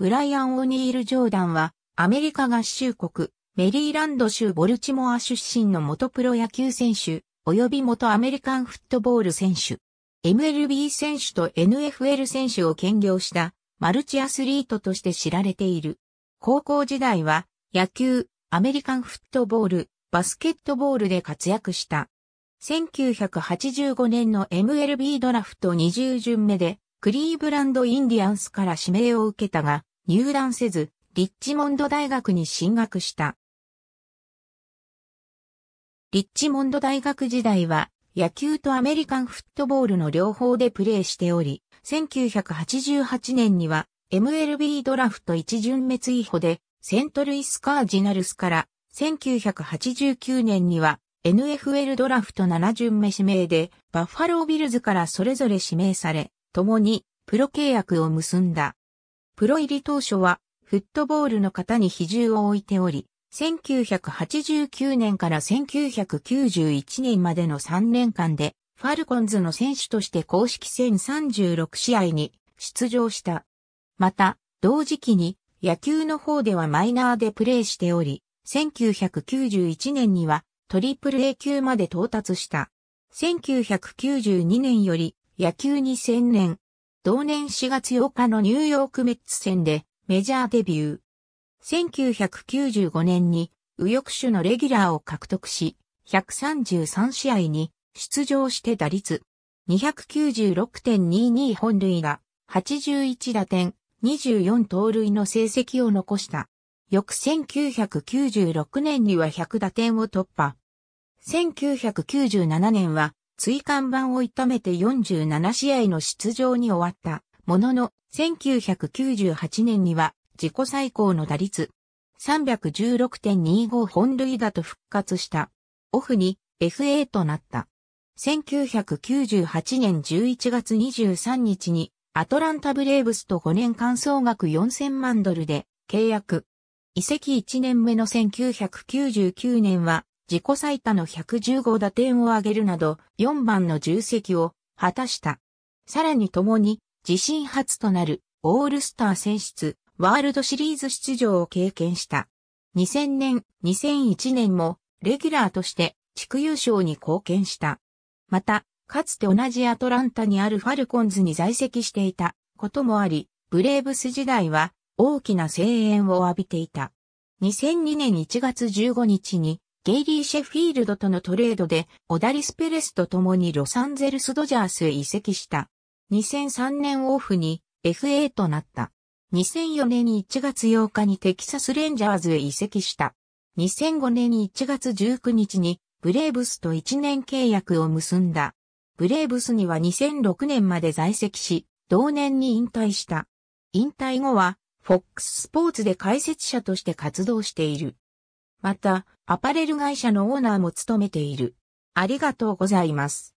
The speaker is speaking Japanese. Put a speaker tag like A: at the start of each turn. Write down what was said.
A: ブライアン・オニール・ジョーダンは、アメリカ合衆国、メリーランド州ボルチモア出身の元プロ野球選手、及び元アメリカンフットボール選手。MLB 選手と NFL 選手を兼業したマルチアスリートとして知られている。高校時代は野球、アメリカンフットボール、バスケットボールで活躍した。1985年の MLB ドラフト20巡目でクリーブランドインディアンスから指名を受けたが、入団せず、リッチモンド大学に進学した。リッチモンド大学時代は、野球とアメリカンフットボールの両方でプレーしており、1988年には MLB ドラフト一巡目追捕でセントルイスカージナルスから、1989年には NFL ドラフト7巡目指名でバッファロービルズからそれぞれ指名され、共にプロ契約を結んだ。プロ入り当初は、フットボールの方に比重を置いており、1989年から1991年までの3年間で、ファルコンズの選手として公式戦36試合に出場した。また、同時期に野球の方ではマイナーでプレーしており、1991年にはトリプル A 級まで到達した。1992年より野球に専念、同年4月8日のニューヨークメッツ戦でメジャーデビュー。1995年に右翼手のレギュラーを獲得し、133試合に出場して打率296.22本塁打、81打点、24盗塁の成績を残した。翌1996年には100打点を突破。1997年は椎間板を痛めて47試合の出場に終わった。ものの、1998年には自己最高の打率316.25本塁打と復活した。オフに FA となった。1998年11月23日にアトランタブレーブスと5年間総額4000万ドルで契約。移籍1年目の1999年は自己最多の115打点を挙げるなど、4番の重責を果たした。さらに共に、自身初となるオールスター選出、ワールドシリーズ出場を経験した。2000年、2001年も、レギュラーとして地区優勝に貢献した。また、かつて同じアトランタにあるファルコンズに在籍していたこともあり、ブレーブス時代は大きな声援を浴びていた。2002年1月15日にゲイリー・シェフィールドとのトレードで、オダリス・ペレスと共にロサンゼルス・ドジャースへ移籍した。2003年オフに FA となった。2004年1月8日にテキサス・レンジャーズへ移籍した。2005年1月19日にブレーブスと1年契約を結んだ。ブレーブスには2006年まで在籍し、同年に引退した。引退後は、フォックススポーツで解説者として活動している。また、アパレル会社のオーナーも務めている。ありがとうございます。